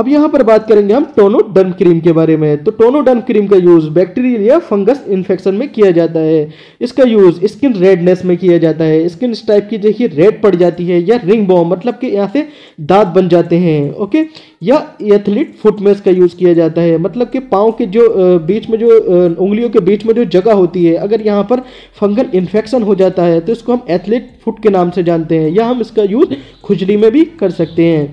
अब यहां पर बात करेंगे हम टोनोडर्म क्रीम के बारे में तो टोनोडर्म क्रीम का यूज बैक्टीरियल या फंगस इन्फेक्शन में किया जाता है इसका यूज स्किन रेडनेस में किया जाता है स्किन इस टाइप की देखिए रेड पड़ जाती है या रिंग बॉम मतलब कि यहाँ से दांत बन जाते हैं ओके या एथलीट फुट में इसका यूज किया जाता है मतलब कि पाँव के जो बीच में जो उंगलियों के बीच में जो जगह होती है अगर यहाँ पर फंगल इन्फेक्शन हो जाता है तो इसको हम एथलीट फुट के नाम से जानते हैं या हम इसका यूज खुजली में भी कर सकते हैं